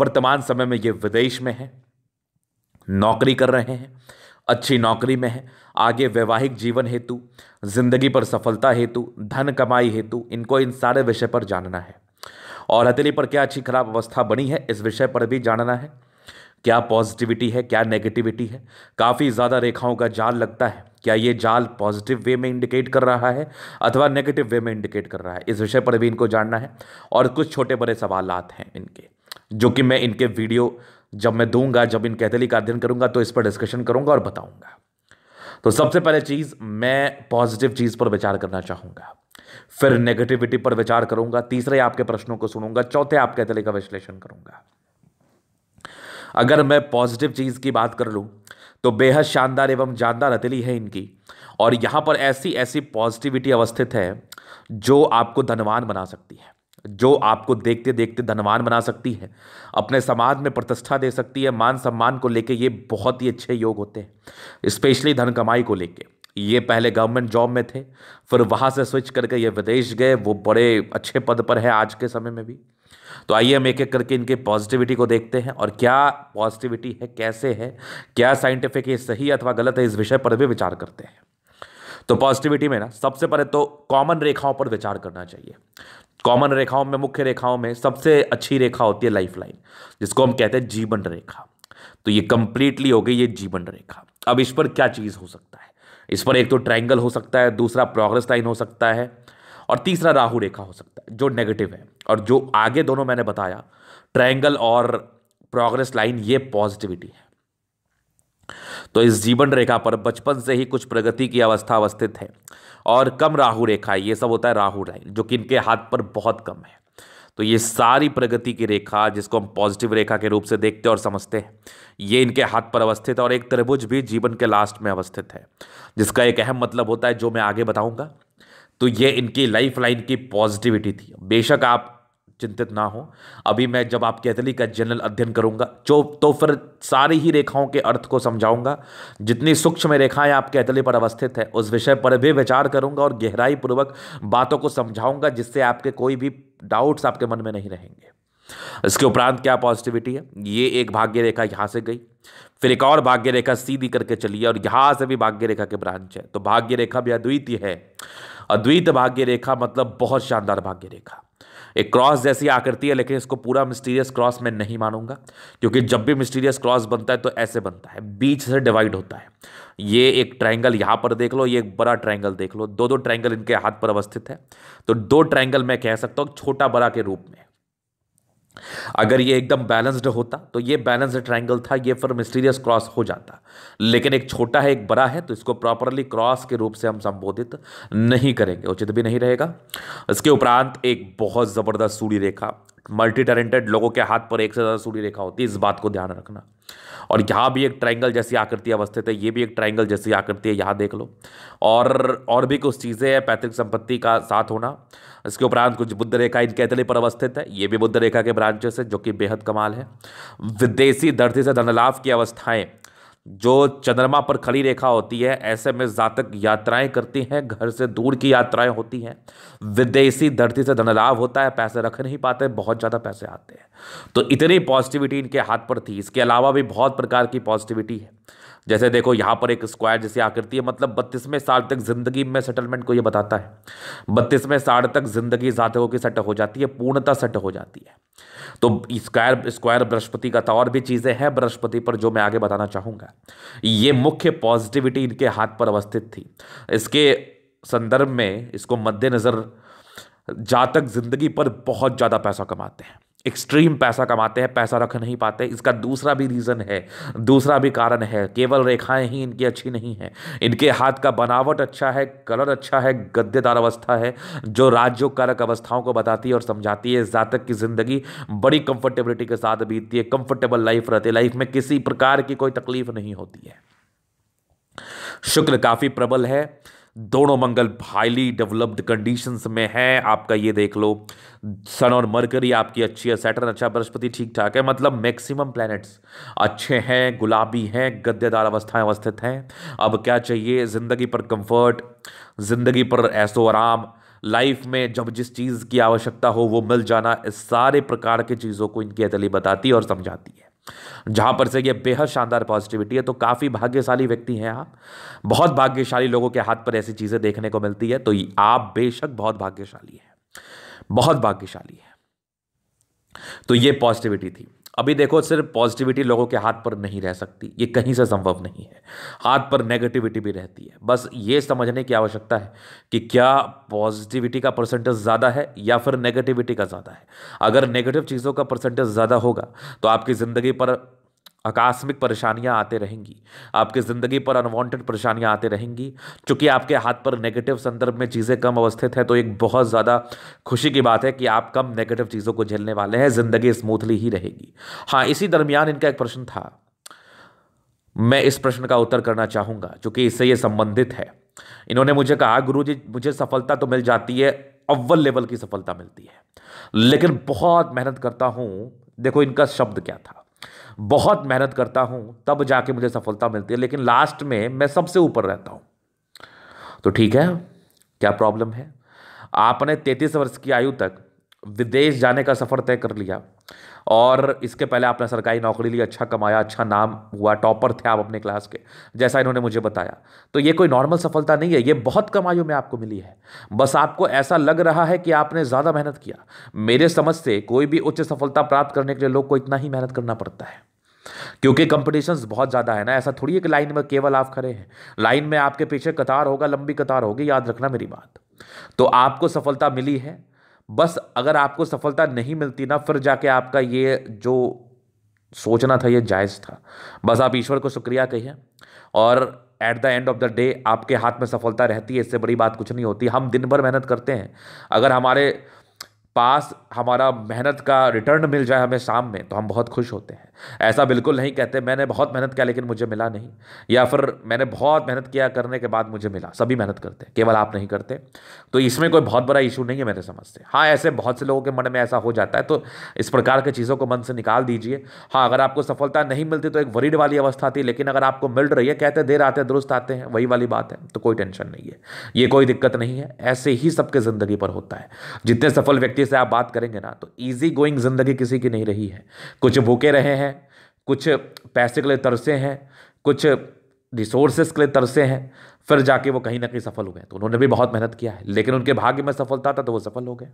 वर्तमान समय में ये विदेश में हैं नौकरी कर रहे हैं अच्छी नौकरी में है आगे वैवाहिक जीवन हेतु जिंदगी पर सफलता हेतु धन कमाई हेतु इनको इन सारे विषय पर जानना है और हथेली पर क्या अच्छी खराब अवस्था बनी है इस विषय पर भी जानना है क्या पॉजिटिविटी है क्या नेगेटिविटी है काफ़ी ज़्यादा रेखाओं का जाल लगता है क्या ये जाल पॉजिटिव वे में इंडिकेट कर रहा है अथवा नेगेटिव वे में इंडिकेट कर रहा है इस विषय पर भी इनको जानना है और कुछ छोटे बड़े सवाल हैं इनके जो कि मैं इनके वीडियो जब मैं दूंगा जब इन कैथली का अध्ययन करूंगा तो इस पर डिस्कशन करूंगा और बताऊंगा तो सबसे पहले चीज़ मैं पॉजिटिव चीज़ पर विचार करना चाहूंगा फिर नेगेटिविटी पर विचार करूंगा तीसरे आपके प्रश्नों को सुनूंगा चौथे आपके अध्ययन का विश्लेषण करूंगा अगर मैं पॉजिटिव चीज़ की बात कर लूं तो बेहद शानदार एवं जानदार अतली है इनकी और यहां पर ऐसी ऐसी पॉजिटिविटी अवस्थित है जो आपको धनवान बना सकती है जो आपको देखते देखते धनवान बना सकती है अपने समाज में प्रतिष्ठा दे सकती है मान सम्मान को लेके ये बहुत ही अच्छे योग होते हैं स्पेशली धन कमाई को लेके ये पहले गवर्नमेंट जॉब में थे फिर वहाँ से स्विच करके ये विदेश गए वो बड़े अच्छे पद पर है आज के समय में भी तो आइए हम एक एक करके इनके पॉजिटिविटी को देखते हैं और क्या पॉजिटिविटी है कैसे है क्या साइंटिफिक है सही अथवा गलत है इस विषय पर भी विचार करते हैं तो पॉजिटिविटी में ना सबसे पहले तो कॉमन रेखाओं पर विचार करना चाहिए कॉमन रेखाओं में मुख्य रेखाओं में सबसे अच्छी रेखा होती है लाइफ लाइन जिसको हम कहते हैं जीवन रेखा तो ये कंप्लीटली हो गई ये जीवन रेखा अब इस पर क्या चीज़ हो सकता है इस पर एक तो ट्राइंगल हो सकता है दूसरा प्रोग्रेस लाइन हो सकता है और तीसरा राहु रेखा हो सकता है जो नेगेटिव है और जो आगे दोनों मैंने बताया ट्राइंगल और प्रोग्रेस लाइन ये पॉजिटिविटी है तो इस जीवन रेखा पर बचपन से ही कुछ प्रगति की अवस्था अवस्थित है और कम राहु रेखा ये सब होता है राहु लाइन जो कि इनके हाथ पर बहुत कम है तो ये सारी प्रगति की रेखा जिसको हम पॉजिटिव रेखा के रूप से देखते और समझते हैं ये इनके हाथ पर अवस्थित है और एक त्रिभुज भी जीवन के लास्ट में अवस्थित है जिसका एक अहम मतलब होता है जो मैं आगे बताऊंगा तो ये इनकी लाइफ लाइन की पॉजिटिविटी थी बेशक आप चिंतित ना हो अभी मैं जब आप कैथली का जनरल अध्ययन करूंगा जो तो फिर सारी ही रेखाओं के अर्थ को समझाऊंगा जितनी सूक्ष्म रेखाएं आप कैथली पर अवस्थित है उस विषय पर भी विचार करूंगा और गहराई पूर्वक बातों को समझाऊंगा जिससे आपके कोई भी डाउट्स आपके मन में नहीं रहेंगे इसके उपरांत क्या पॉजिटिविटी है ये एक भाग्य रेखा यहाँ से गई फिर एक और भाग्य रेखा सीधी करके चली और यहाँ से भी भाग्य रेखा के ब्रांच है तो भाग्य रेखा भी अद्वितीय है अद्वित भाग्य रेखा मतलब बहुत शानदार भाग्य रेखा एक क्रॉस जैसी आकृति है लेकिन इसको पूरा मिस्टीरियस क्रॉस मैं नहीं मानूंगा क्योंकि जब भी मिस्टीरियस क्रॉस बनता है तो ऐसे बनता है बीच से डिवाइड होता है ये एक ट्रायंगल यहाँ पर देख लो ये एक बड़ा ट्रायंगल देख लो दो दो ट्रायंगल इनके हाथ पर अवस्थित है तो दो ट्रायंगल मैं कह सकता हूँ छोटा बड़ा के रूप में अगर ये एकदम बैलेंस्ड होता तो ये बैलेंस्ड ट्रायंगल था ये फिर मिस्टीरियस क्रॉस हो जाता लेकिन एक छोटा है एक बड़ा है तो इसको प्रॉपरली क्रॉस के रूप से हम संबोधित नहीं करेंगे उचित भी नहीं रहेगा इसके उपरांत एक बहुत ज़बरदस्त सूढ़ी रेखा मल्टी टैलेंटेड लोगों के हाथ पर एक से ज़्यादा सूढ़ी रेखा होती है इस बात को ध्यान रखना और यहाँ भी एक ट्राइंगल जैसी आकृति अवस्थित है ये भी एक ट्राइंगल जैसी आकृति है यहाँ देख लो और और भी कुछ चीज़ें हैं पैतृक संपत्ति का साथ होना इसके उपरांत कुछ बुद्ध रेखा इनके तले पर अवस्थित है ये भी बुद्ध रेखा के ब्रांचेस है जो कि बेहद कमाल है विदेशी धरती से धनलाभ की अवस्थाएं जो चंद्रमा पर खड़ी रेखा होती है ऐसे में जातक यात्राएं करती हैं घर से दूर की यात्राएं होती हैं विदेशी धरती से धनलाभ होता है पैसे रख नहीं पाते बहुत ज़्यादा पैसे आते हैं तो इतनी पॉजिटिविटी इनके हाथ पर थी इसके अलावा भी बहुत प्रकार की पॉजिटिविटी है जैसे देखो यहाँ पर एक स्क्वायर जैसी आकृति है मतलब बत्तीसवें साल तक जिंदगी में सेटलमेंट को ये बताता है बत्तीसवें साल तक जिंदगी जातकों की सेट हो जाती है पूर्णता सेट हो जाती है तो स्क्वायर स्क्वायर बृहस्पति का था तो और भी चीज़ें हैं बृहस्पति पर जो मैं आगे बताना चाहूँगा ये मुख्य पॉजिटिविटी इनके हाथ पर अवस्थित थी इसके संदर्भ में इसको मद्देनज़र जातक जिंदगी पर बहुत ज़्यादा पैसा कमाते हैं एक्सट्रीम पैसा कमाते हैं पैसा रख नहीं पाते इसका दूसरा भी रीज़न है दूसरा भी कारण है केवल रेखाएं ही इनकी अच्छी नहीं है इनके हाथ का बनावट अच्छा है कलर अच्छा है गद्देदार अवस्था है जो राज्योकारक अवस्थाओं को बताती है और समझाती है जातक की ज़िंदगी बड़ी कंफर्टेबिलिटी के साथ बीतती है कंफर्टेबल लाइफ रहती है लाइफ में किसी प्रकार की कोई तकलीफ नहीं होती है शुक्र काफ़ी प्रबल है दोनों मंगल हाईली डेवलप्ड कंडीशंस में है आपका ये देख लो सन और मरकरी आपकी अच्छी है सैटर्न अच्छा बृहस्पति ठीक ठाक है मतलब मैक्सिमम प्लैनेट्स अच्छे हैं गुलाबी हैं गद्देदार अवस्थाएं अवस्थित हैं अब क्या चाहिए ज़िंदगी पर कंफर्ट ज़िंदगी पर ऐसो आराम लाइफ में जब जिस चीज़ की आवश्यकता हो वो मिल जाना इस सारे प्रकार के चीज़ों को इनकी अतली बताती और समझाती है जहां पर से ये बेहद शानदार पॉजिटिविटी है तो काफ़ी भाग्यशाली व्यक्ति हैं आप बहुत भाग्यशाली लोगों के हाथ पर ऐसी चीज़ें देखने को मिलती है तो आप बेशक बहुत भाग्यशाली हैं बहुत भाग्यशाली हैं तो ये पॉजिटिविटी थी अभी देखो सिर्फ पॉजिटिविटी लोगों के हाथ पर नहीं रह सकती ये कहीं से संभव नहीं है हाथ पर नेगेटिविटी भी रहती है बस ये समझने की आवश्यकता है कि क्या पॉजिटिविटी का परसेंटेज ज़्यादा है या फिर नेगेटिविटी का ज़्यादा है अगर नेगेटिव चीज़ों का परसेंटेज ज़्यादा होगा तो आपकी ज़िंदगी पर आकस्मिक परेशानियां आते रहेंगी आपकी ज़िंदगी पर अनवांटेड परेशानियां आते रहेंगी चूँकि आपके हाथ पर नेगेटिव संदर्भ में चीज़ें कम अवस्थित हैं तो एक बहुत ज़्यादा खुशी की बात है कि आप कम नेगेटिव चीज़ों को झेलने वाले हैं ज़िंदगी स्मूथली ही रहेगी हाँ इसी दरमियान इनका एक प्रश्न था मैं इस प्रश्न का उत्तर करना चाहूँगा चूँकि इससे ये संबंधित है इन्होंने मुझे कहा गुरु जी मुझे सफलता तो मिल जाती है अव्वल लेवल की सफलता मिलती है लेकिन बहुत मेहनत करता हूँ देखो इनका शब्द क्या था बहुत मेहनत करता हूँ तब जाके मुझे सफलता मिलती है लेकिन लास्ट में मैं सबसे ऊपर रहता हूँ तो ठीक है क्या प्रॉब्लम है आपने तैतीस वर्ष की आयु तक विदेश जाने का सफ़र तय कर लिया और इसके पहले आपने सरकारी नौकरी ली अच्छा कमाया अच्छा नाम हुआ टॉपर थे आप अपने क्लास के जैसा इन्होंने मुझे बताया तो ये कोई नॉर्मल सफलता नहीं है ये बहुत कम आयु में आपको मिली है बस आपको ऐसा लग रहा है कि आपने ज़्यादा मेहनत किया मेरे समझ से कोई भी उच्च सफलता प्राप्त करने के लिए लोग को इतना ही मेहनत करना पड़ता है क्योंकि कंपटीशन बहुत ज़्यादा है ना ऐसा थोड़ी है कि लाइन में केवल आप खड़े हैं लाइन में आपके पीछे कतार होगा लंबी कतार होगी याद रखना मेरी बात तो आपको सफलता मिली है बस अगर आपको सफलता नहीं मिलती ना फिर जाके आपका ये जो सोचना था ये जायज़ था बस आप ईश्वर को शुक्रिया कहिए और at the end of the day आपके हाथ में सफलता रहती है इससे बड़ी बात कुछ नहीं होती हम दिन भर मेहनत करते हैं अगर हमारे पास हमारा मेहनत का रिटर्न मिल जाए हमें शाम में तो हम बहुत खुश होते हैं ऐसा बिल्कुल नहीं कहते मैंने बहुत मेहनत किया लेकिन मुझे मिला नहीं या फिर मैंने बहुत मेहनत किया करने के बाद मुझे मिला सभी मेहनत करते केवल आप नहीं करते तो इसमें कोई बहुत बड़ा इशू नहीं है मेरे समझ से हाँ ऐसे बहुत से लोगों के मन में ऐसा हो जाता है तो इस प्रकार की चीज़ों को मन से निकाल दीजिए हाँ अगर आपको सफलता नहीं मिलती तो एक वरीड वाली अवस्था आती लेकिन अगर आपको मिल रही है कहते देर आते दुरुस्त आते हैं वही वाली बात है तो कोई टेंशन नहीं है ये कोई दिक्कत नहीं है ऐसे ही सबके ज़िंदगी पर होता है जितने सफल व्यक्ति से आप बात करेंगे ना तो ईजी गोइंग ज़िंदगी किसी की नहीं रही है कुछ भूखे रहे हैं कुछ पैसे के लिए तरसे हैं कुछ रिसोर्सेस के लिए तरसे हैं फिर जाके वो कहीं ना कहीं सफल हुए तो उन्होंने भी बहुत मेहनत किया है लेकिन उनके भाग्य में सफलता था तो वो सफल हो गए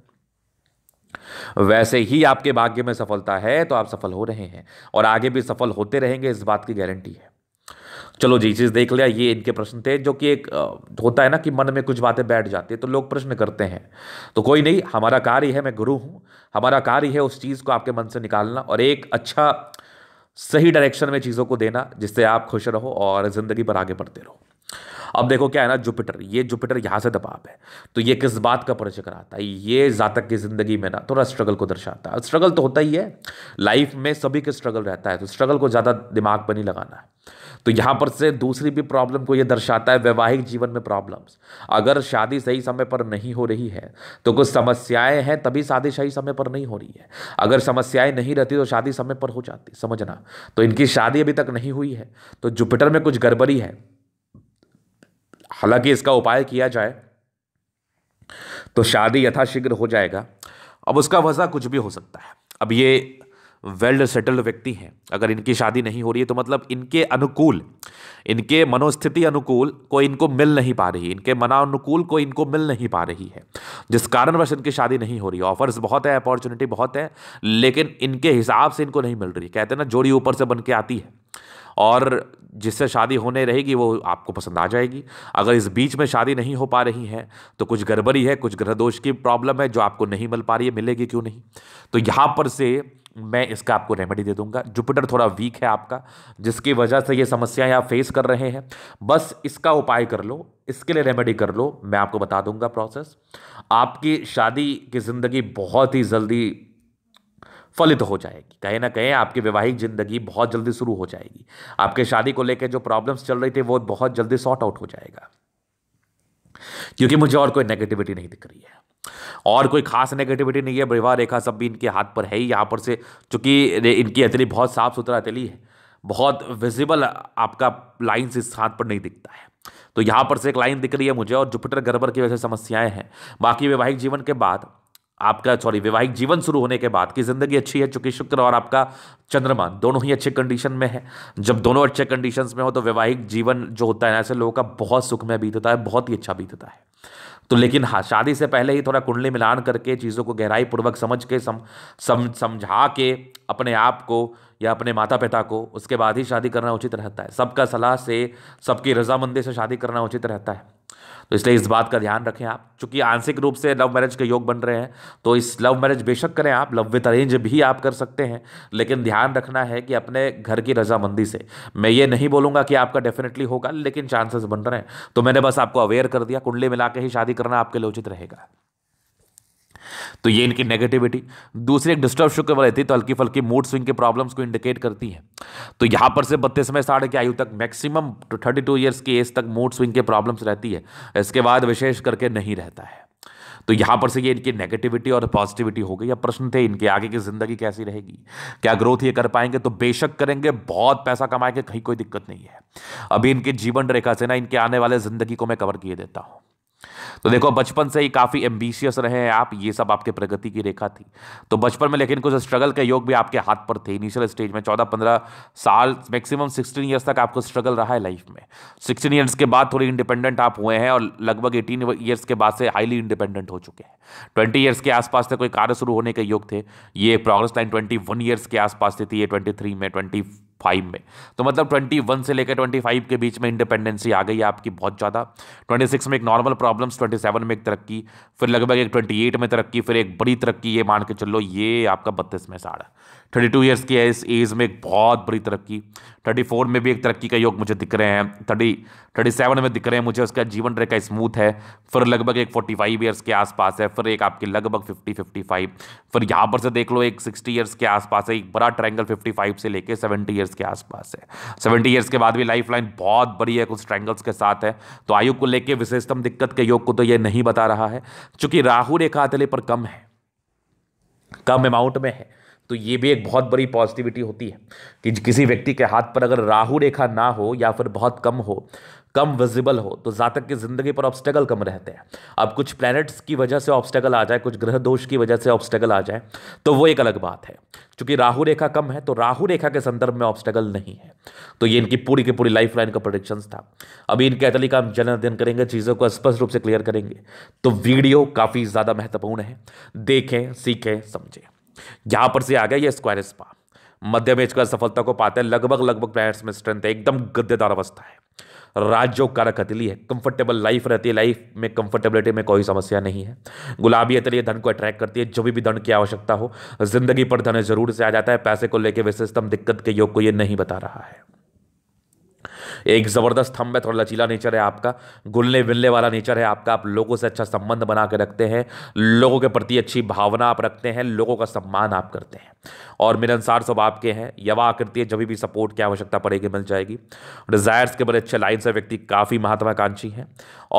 वैसे ही आपके भाग्य में सफलता है तो आप सफल हो रहे हैं और आगे भी सफल होते रहेंगे इस बात की गारंटी है चलो जी चीज़ देख लिया ये इनके प्रश्न थे जो कि एक होता है ना कि मन में कुछ बातें बैठ जाती है तो लोग प्रश्न करते हैं तो कोई नहीं हमारा कार्य है मैं गुरु हूँ हमारा कार्य है उस चीज़ को आपके मन से निकालना और एक अच्छा सही डायरेक्शन में चीज़ों को देना जिससे आप खुश रहो और ज़िंदगी पर आगे बढ़ते रहो अब देखो क्या है ना जुपिटर ये जुपिटर यहाँ से दबाव है तो ये किस बात का परिचय कराता है ये जातक की ज़िंदगी में ना थोड़ा स्ट्रगल को दर्शाता है स्ट्रगल तो होता ही है लाइफ में सभी का स्ट्रगल रहता है तो स्ट्रगल को ज़्यादा दिमाग पर नहीं लगाना है तो यहाँ पर से दूसरी भी प्रॉब्लम को ये दर्शाता है वैवाहिक जीवन में प्रॉब्लम्स अगर शादी सही समय पर नहीं हो रही है तो कुछ समस्याएं हैं तभी शादी सही समय पर नहीं हो रही है अगर समस्याएं नहीं रहती तो शादी समय पर हो जाती समझना तो इनकी शादी अभी तक नहीं हुई है तो जुपिटर में कुछ गड़बड़ी है हालांकि इसका उपाय किया जाए तो शादी यथाशीघ्र हो जाएगा अब उसका वजह कुछ भी हो सकता है अब ये वेल सेटल्ड व्यक्ति हैं अगर इनकी शादी नहीं हो रही है तो मतलब इनके अनुकूल इनके मनोस्थिति अनुकूल कोई इनको मिल नहीं पा रही इनके मनानुकूल कोई इनको मिल नहीं पा रही है जिस कारणवश इनकी शादी नहीं हो रही ऑफर्स बहुत है अपॉर्चुनिटी बहुत है लेकिन इनके हिसाब से इनको नहीं मिल रही कहते हैं ना जोड़ी ऊपर से बन के आती है और जिससे शादी होने रहेगी वो आपको पसंद आ जाएगी अगर इस बीच में शादी नहीं हो पा रही है तो कुछ गड़बड़ी है कुछ ग्रह दोष की प्रॉब्लम है जो आपको नहीं मिल पा रही है मिलेगी क्यों नहीं तो यहाँ पर से मैं इसका आपको रेमेडी दे दूंगा जुपिटर थोड़ा वीक है आपका जिसकी वजह से ये समस्याएं आप फेस कर रहे हैं बस इसका उपाय कर लो इसके लिए रेमेडी कर लो मैं आपको बता दूंगा प्रोसेस आपकी शादी की ज़िंदगी बहुत ही जल्दी फलित हो जाएगी कहीं ना कहीं आपकी वैवाहिक जिंदगी बहुत जल्दी शुरू हो जाएगी आपके शादी को लेकर जो प्रॉब्लम्स चल रही थी वो बहुत जल्दी सॉर्ट आउट हो जाएगा क्योंकि मुझे और कोई नेगेटिविटी नहीं दिख रही है और कोई खास नेगेटिविटी नहीं है विवाह रेखा सब भी इनके हाथ पर है ही यहाँ पर से चूंकि इनकी हथेली बहुत साफ सुथरा हथेली है बहुत विजिबल आपका लाइन्स इस हाथ पर नहीं दिखता है तो यहाँ पर से एक लाइन दिख रही है मुझे और जुपिटर गड़बड़ की वजह से समस्याएं हैं बाकी वैवाहिक जीवन के बाद आपका सॉरी वैवाहिक जीवन शुरू होने के बाद की ज़िंदगी अच्छी है चूंकि शुक्र और आपका चंद्रमा दोनों ही अच्छे कंडीशन में है जब दोनों अच्छे कंडीशन में हो तो वैवाहिक जीवन जो होता है ऐसे लोगों का बहुत सुखमय बीतता है बहुत ही अच्छा बीतता है तो लेकिन हाँ शादी से पहले ही थोड़ा कुंडली मिलान करके चीज़ों को गहराई पूर्वक समझ के सम, सम समझा के अपने आप को या अपने माता पिता को उसके बाद ही शादी करना उचित रहता है सबका सलाह से सबकी रजामंदी से शादी करना उचित रहता है तो इसलिए इस बात का ध्यान रखें आप चूंकि आंशिक रूप से लव मैरिज के योग बन रहे हैं तो इस लव मैरिज बेशक करें आप लव विथ अरेंज भी आप कर सकते हैं लेकिन ध्यान रखना है कि अपने घर की रजामंदी से मैं ये नहीं बोलूंगा कि आपका डेफिनेटली होगा लेकिन चांसेस बन रहे हैं तो मैंने बस आपको अवेयर कर दिया कुंडली मिला के ही शादी करना आपके लिए उचित रहेगा तो ये इनकी नेगेटिविटी दूसरी एक डिस्टर्ब शुक्र वाली थी तो हल्की फल्की मूड स्विंग के प्रॉब्लम्स को इंडिकेट करती है तो यहाँ पर से बत्तीस में साढ़े की आयु तक मैक्सिमम थर्टी टू ईयर्स की एज तक मूड स्विंग के प्रॉब्लम्स रहती है इसके बाद विशेष करके नहीं रहता है तो यहाँ पर से ये इनकी नेगेटिविटी और पॉजिटिविटी हो गई या प्रश्न थे इनके आगे की ज़िंदगी कैसी रहेगी क्या ग्रोथ ये कर पाएंगे तो बेशक करेंगे बहुत पैसा कमाएंगे कहीं कोई दिक्कत नहीं है अभी इनके जीवन रेखा से ना इनके आने वाले ज़िंदगी को मैं कवर किए देता हूँ तो देखो बचपन से ही काफ़ी एम्बिशियस रहे हैं आप ये सब आपके प्रगति की रेखा थी तो बचपन में लेकिन कुछ स्ट्रगल के योग भी आपके हाथ पर थे इनिशियल स्टेज में चौदह पंद्रह साल मैक्सिमम सिक्सटीन ईयर्स तक आपको स्ट्रगल रहा है लाइफ में सिक्सटीन ईयर्स के बाद थोड़ी इंडिपेंडेंट आप हुए हैं और लगभग एटीन ईयर्स के बाद से हाईली इंडिपेंडेंट हो चुके हैं ट्वेंटी ईयर्स के आसपास से कोई कार्य शुरू होने के योग थे ये progress line twenty one years के आसपास से थी ये ट्वेंटी थ्री में ट्वेंटी फाइव में तो मतलब ट्वेंटी वन से लेकर ट्वेंटी फाइव के बीच में इंडिपेंडेंसी आ गई आपकी बहुत ज़्यादा ट्वेंटी सिक्स में एक नॉर्मल प्रॉब्लम्स ट्वेंटी सेवन में एक तरक्की फिर लगभग एक ट्वेंटी एट में तरक्की फिर एक बड़ी तरक्की ये मान के चलो ये आपका बत्तीस में साढ़ा थर्टी टू ईयर्स की है इस एज में एक बहुत बड़ी तरक्की थर्टी फोर में भी एक तरक्की का योग मुझे दिख रहे हैं थर्टी थर्टी सेवन में दिख रहे हैं मुझे उसका जीवन रेखा स्मूथ है फिर लगभग एक फोर्टी फाइव ईयर्स के आसपास है फिर एक आपके लगभग फिफ्टी फिफ्टी फाइव फिर यहाँ पर से देख लो एक सिक्सटी ईयर्स के आसपास है एक बड़ा ट्रैंगल फिफ्टी फाइव से लेकर सेवेंटी ईयर्स के आसपास है सेवेंटी ईयर्स के बाद भी लाइफ लाइन बहुत बड़ी है कुछ ट्रैंगल्स के साथ है तो आयु को लेकर विशेषतम दिक्कत के योग को तो यह नहीं बता रहा है चूंकि राहु रेखा अतले पर कम है कम अमाउंट में है तो ये भी एक बहुत बड़ी पॉजिटिविटी होती है कि किसी व्यक्ति के हाथ पर अगर राहु रेखा ना हो या फिर बहुत कम हो कम विजिबल हो तो जातक की ज़िंदगी पर ऑब्स्टेगल कम रहते हैं अब कुछ प्लैनेट्स की वजह से ऑब्स्टेगल आ जाए कुछ ग्रह दोष की वजह से ऑब्स्टेगल आ जाए तो वो एक अलग बात है क्योंकि राहु रेखा कम है तो राहु रेखा के संदर्भ में ऑब्स्टेगल नहीं है तो ये इनकी पूरी की पूरी लाइफ लाइन का प्रोडिक्शन था अभी इनके अतली का हम जन अध्ययन करेंगे चीज़ों को स्पष्ट रूप से क्लियर करेंगे तो वीडियो काफ़ी ज़्यादा महत्वपूर्ण है देखें सीखें समझें यहां पर से आ गया ये स्क्वायर स्पा मध्य एज का सफलता को पाते हैं लगभग लगभग प्लेयर्स में स्ट्रेंथ है एकदम गद्देदार अवस्था है राज्यों कारक हथेली है कंफर्टेबल लाइफ रहती है लाइफ में कंफर्टेबिलिटी में कोई समस्या नहीं है गुलाबी हथेली तो धन को अट्रैक्ट करती है जो भी, धन की आवश्यकता हो जिंदगी पर धन जरूर से आ जाता है पैसे को लेकर विशेषतम दिक्कत के योग को यह नहीं बता रहा है एक ज़बरदस्त थंब है थोड़ा लचीला नेचर है आपका गुलने मिलने वाला नेचर है आपका आप लोगों से अच्छा संबंध बना के रखते हैं लोगों के प्रति अच्छी भावना आप रखते हैं लोगों का सम्मान आप करते हैं और मिलनसार सब आपके हैं यवा आकृति है जब भी सपोर्ट की आवश्यकता पड़ेगी मिल जाएगी डिज़ायर्स के बड़े अच्छे लाइन से व्यक्ति काफ़ी महत्वाकांक्षी हैं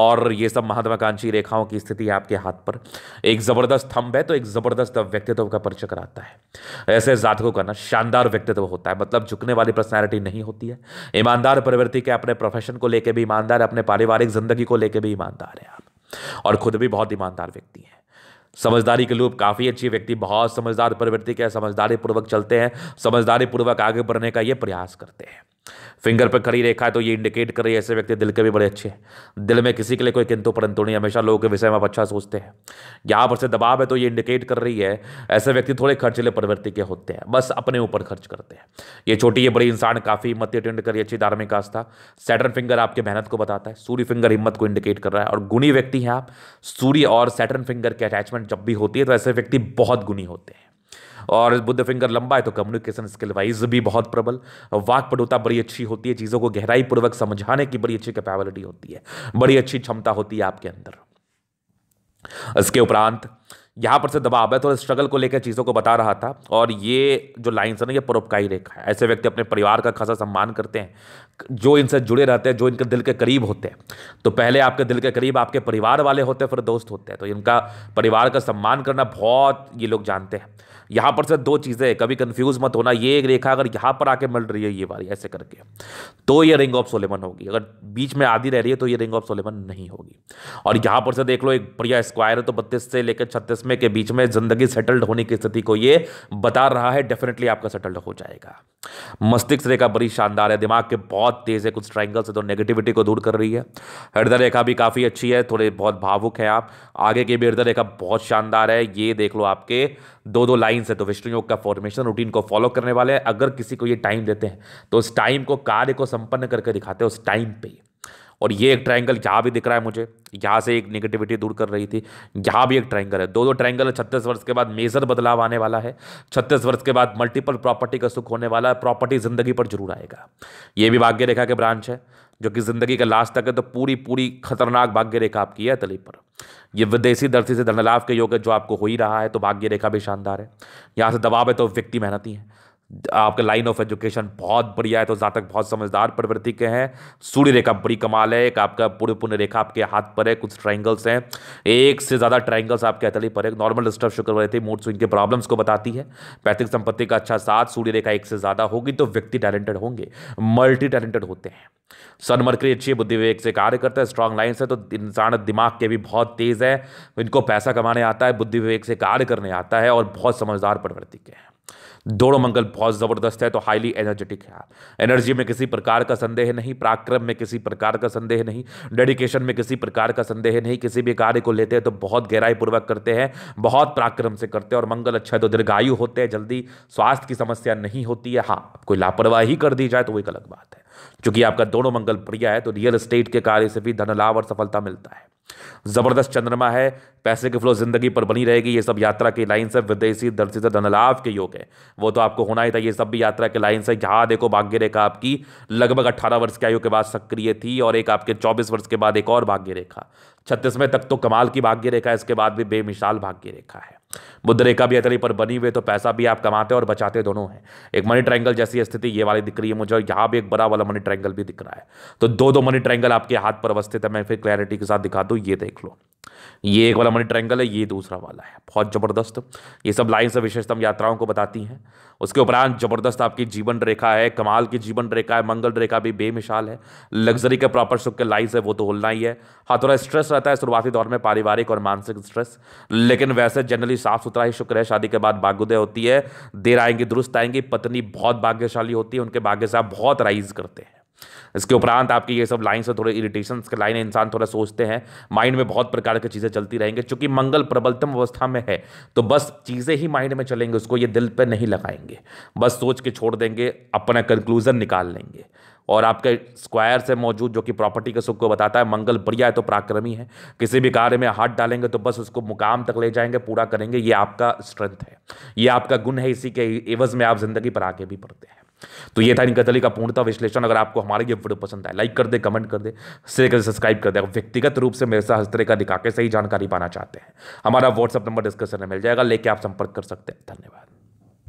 और ये सब महत्वाकांक्षी रेखाओं की स्थिति आपके हाथ पर एक ज़बरदस्त थंब है तो एक ज़बरदस्त व्यक्तित्व का परिचय कराता है ऐसे जातकों का ना शानदार व्यक्तित्व होता है मतलब झुकने वाली पर्सनैलिटी नहीं होती है ईमानदार प्रवृत्ति के अपने प्रोफेशन को लेकर भी ईमानदार अपने पारिवारिक जिंदगी को लेकर भी ईमानदार हैं आप और खुद भी बहुत ईमानदार व्यक्ति हैं समझदारी के लोग काफ़ी अच्छी व्यक्ति बहुत समझदार प्रवृत्ति के समझदारी पूर्वक चलते हैं समझदारी पूर्वक आगे बढ़ने का ये प्रयास करते हैं फिंगर पर खड़ी रेखा है तो ये इंडिकेट कर रही है ऐसे व्यक्ति दिल के भी बड़े अच्छे हैं दिल में किसी के लिए कोई किंतु परंतु नहीं हमेशा लोगों के विषय में आप अच्छा सोचते हैं यहाँ पर से दबाव है तो ये इंडिकेट कर रही है ऐसे व्यक्ति थोड़े खर्चले प्रवृत्ति के होते हैं बस अपने ऊपर खर्च करते हैं ये छोटी ये बड़ी इंसान काफ़ी हिम्मत अटेंड करी अच्छी धार्मिक आस्था सैटर्न फिंगर आपके मेहनत को बताता है सूर्य फिंगर हिम्मत को इंडिकेट कर रहा है और गुणी व्यक्ति हैं आप सूर्य और सैटर्न फिंगर के अटैचमेंट जब भी होती है तो ऐसे व्यक्ति बहुत गुणी होते हैं और बुद्ध फिंगर लंबा है तो कम्युनिकेशन स्किल वाइज भी बहुत प्रबल वाक पटुता बड़ी अच्छी होती है चीज़ों को गहराई पूर्वक समझाने की बड़ी अच्छी कैपेबिलिटी होती है बड़ी अच्छी क्षमता होती है आपके अंदर इसके उपरांत यहाँ पर से दबाव है थोड़ा तो स्ट्रगल को लेकर चीज़ों को बता रहा था और ये जो लाइन्स है ना ये परोपकारी रेखा है ऐसे व्यक्ति अपने परिवार का खासा सम्मान करते हैं जो इनसे जुड़े रहते हैं जो इनके दिल के करीब होते हैं तो पहले आपके दिल के करीब आपके परिवार वाले होते हैं फिर दोस्त होते हैं तो इनका परिवार का सम्मान करना बहुत ये लोग जानते हैं यहाँ पर से दो चीज़ें कभी कंफ्यूज मत होना ये एक रेखा अगर यहाँ पर आके मिल रही है ये वाली ऐसे करके तो ये रिंग ऑफ सोलेमन होगी अगर बीच में आधी रह रही है तो ये रिंग ऑफ सोलेमन नहीं होगी और यहाँ पर से देख लो एक बढ़िया स्क्वायर है तो बत्तीस से लेकर छत्तीस में के बीच में ज़िंदगी सेटल्ड होने की स्थिति को ये बता रहा है डेफिनेटली आपका सेटल्ड हो जाएगा मस्तिष्क रेखा बड़ी शानदार है दिमाग के बहुत तेज़ है कुछ ट्राइंगल से तो नेगेटिविटी को दूर कर रही है हृदय रेखा भी काफ़ी अच्छी है थोड़े बहुत भावुक है आप आगे की भी हृदय रेखा बहुत शानदार है ये देख लो आपके दो दो लाइन्स है तो विष्णु योग का फॉर्मेशन रूटीन को फॉलो करने वाले हैं अगर किसी को ये टाइम देते हैं तो उस टाइम को कार्य को संपन्न करके दिखाते हैं उस टाइम पे और ये एक ट्राइंगल यहाँ भी दिख रहा है मुझे यहाँ से एक नेगेटिविटी दूर कर रही थी यहाँ भी एक ट्राइंगल है दो दो ट्राइंगल छत्तीस वर्ष के बाद मेजर बदलाव आने वाला है छत्तीस वर्ष के बाद मल्टीपल प्रॉपर्टी का सुख होने वाला है प्रॉपर्टी जिंदगी पर जरूर आएगा ये भी भाग्य रेखा के ब्रांच है जो कि जिंदगी का लास्ट तक है तो पूरी पूरी खतरनाक भाग्य रेखा आपकी है तली पर ये विदेशी धरती से धनलाभ के योग जो आपको हो ही रहा है तो भाग्य रेखा भी शानदार है यहाँ से दबाव है तो व्यक्ति मेहनती है आपका लाइन ऑफ एजुकेशन बहुत बढ़िया है तो जातक बहुत समझदार प्रवृत्ति के हैं सूर्य रेखा बड़ी कमाल है एक आपका पूर्व पुण्य रेखा आपके हाथ पर है कुछ ट्राइंगल्स हैं एक से ज़्यादा ट्राइंगल्स आपके हथेली पर है नॉर्मल डिस्टर्ब शुक्र रहती है मूड स्विंग के प्रॉब्लम्स को बताती है पैतृक संपत्ति का अच्छा साथ सूर्य रेखा एक से ज़्यादा होगी तो व्यक्ति टैलेंटेड होंगे मल्टी टैलेंटेड होते हैं सन अच्छी बुद्धि विवेक से कार्य करता है स्ट्रांग लाइन्स है तो इंसान दिमाग के भी बहुत तेज़ है इनको पैसा कमाने आता है बुद्धि विवेक से कार्य करने आता है और बहुत समझदार प्रवृत्ति के हैं दोनों मंगल बहुत ज़बरदस्त है तो हाईली एनर्जेटिक है एनर्जी में किसी प्रकार का संदेह नहीं पराक्रम में किसी प्रकार का संदेह नहीं डेडिकेशन में किसी प्रकार का संदेह नहीं किसी भी कार्य को लेते हैं तो बहुत गहराई पूर्वक करते हैं बहुत पराक्रम से करते हैं और मंगल अच्छा है तो दीर्घायु होते हैं जल्दी स्वास्थ्य की समस्या नहीं होती है हाँ कोई लापरवाही कर दी जाए तो वो एक अलग बात है चूंकि आपका दोनों मंगल प्रिय है तो रियल इस्टेट के कार्य से भी धन लाभ और सफलता मिलता है जबरदस्त चंद्रमा है पैसे के फ्लो जिंदगी पर बनी रहेगी ये सब यात्रा की लाइन है विदेशी धरती से धनलाभ के योग है वो तो आपको होना ही था ये सब भी यात्रा के लाइन है जहाँ देखो भाग्य रेखा आपकी लगभग अट्ठारह वर्ष की आयु के बाद सक्रिय थी और एक आपके चौबीस वर्ष के बाद एक और भाग्य रेखा छत्तीसवें तक तो कमाल की भाग्य रेखा इसके बाद भी बेमिसाल भाग्य रेखा है बुद्ध रेखा भी हथेली पर बनी हुई तो पैसा भी आप कमाते और बचाते दोनों हैं एक मनी ट्रैंगल जैसी स्थिति ये वाली दिख रही है मुझे यहाँ भी एक बड़ा वाला मनी ट्रायंगल भी दिख रहा है तो दो दो मनी ट्रैंगल आपके हाथ पर अवस्थित है मैं फिर क्लैरिटी के साथ दिखा दूँ ये देख लो ये एक वाला मनी ट्रैंगल है ये दूसरा वाला है बहुत ज़बरदस्त ये सब लाइन से विशेषतम यात्राओं को बताती हैं उसके उपरांत ज़बरदस्त आपकी जीवन रेखा है कमाल की जीवन रेखा है मंगल रेखा भी बेमिसाल है लग्जरी के प्रॉपर सुख के लाइन है वो तो होलना ही है हाँ थोड़ा स्ट्रेस रहता है शुरुआती दौर में पारिवारिक और मानसिक स्ट्रेस लेकिन वैसे जनरली साफ सुथरा ही शुक्र है शादी के बाद भाग्योदय होती है देर आएंगी दुरुस्त आएंगी पत्नी बहुत भाग्यशाली होती है उनके भाग्य से आप बहुत राइज करते हैं इसके उपरांत आपकी ये सब लाइन से थोड़े इरिटेशन के लाइन इंसान थोड़ा सोचते हैं माइंड में बहुत प्रकार की चीज़ें चलती रहेंगे चूंकि मंगल प्रबलतम अवस्था में है तो बस चीज़ें ही माइंड में चलेंगे उसको ये दिल पर नहीं लगाएंगे बस सोच के छोड़ देंगे अपना कंक्लूज़न निकाल लेंगे और आपके स्क्वायर से मौजूद जो कि प्रॉपर्टी के सुख को बताता है मंगल बढ़िया है तो पराक्रमी है किसी भी कार्य में हाथ डालेंगे तो बस उसको मुकाम तक ले जाएंगे पूरा करेंगे ये आपका स्ट्रेंथ है ये आपका गुण है इसी के एवज में आप जिंदगी पर आगे भी बढ़ते हैं तो ये था इनकतली का पूर्णता विश्लेषण अगर आपको हमारी ये वीडियो पसंद आए लाइक कर दे कमेंट कर दे शेयर कर सब्सक्राइब कर दे अगर व्यक्तिगत रूप से मेरे साथ हस्तरे का दिखा के सही जानकारी पाना चाहते हैं हमारा व्हाट्सअप नंबर डिस्कशन में मिल जाएगा लेके आप संपर्क कर सकते हैं धन्यवाद